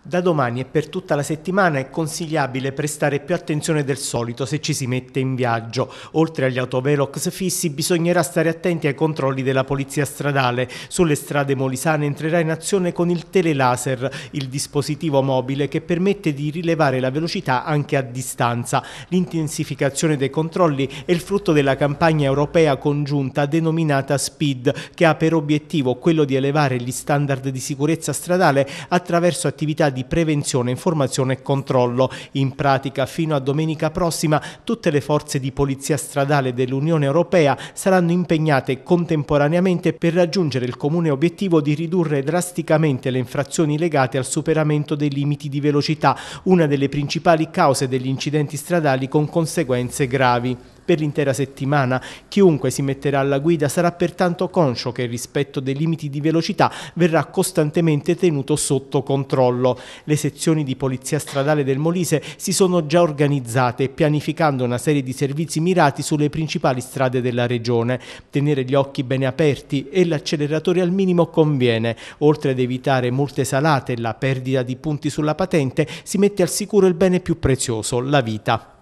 Da domani e per tutta la settimana è consigliabile prestare più attenzione del solito se ci si mette in viaggio. Oltre agli autovelox fissi bisognerà stare attenti ai controlli della polizia stradale. Sulle strade molisane entrerà in azione con il telelaser, il dispositivo mobile che permette di rilevare la velocità anche a distanza. L'intensificazione dei controlli è il frutto della campagna europea congiunta denominata SPEED che ha per obiettivo quello di elevare gli standard di sicurezza stradale attraverso attività di prevenzione, informazione e controllo. In pratica fino a domenica prossima tutte le forze di polizia stradale dell'Unione Europea saranno impegnate contemporaneamente per raggiungere il comune obiettivo di ridurre drasticamente le infrazioni legate al superamento dei limiti di velocità, una delle principali cause degli incidenti stradali con conseguenze gravi per l'intera settimana. Chiunque si metterà alla guida sarà pertanto conscio che il rispetto dei limiti di velocità verrà costantemente tenuto sotto controllo. Le sezioni di polizia stradale del Molise si sono già organizzate pianificando una serie di servizi mirati sulle principali strade della regione. Tenere gli occhi bene aperti e l'acceleratore al minimo conviene. Oltre ad evitare multe salate e la perdita di punti sulla patente, si mette al sicuro il bene più prezioso, la vita.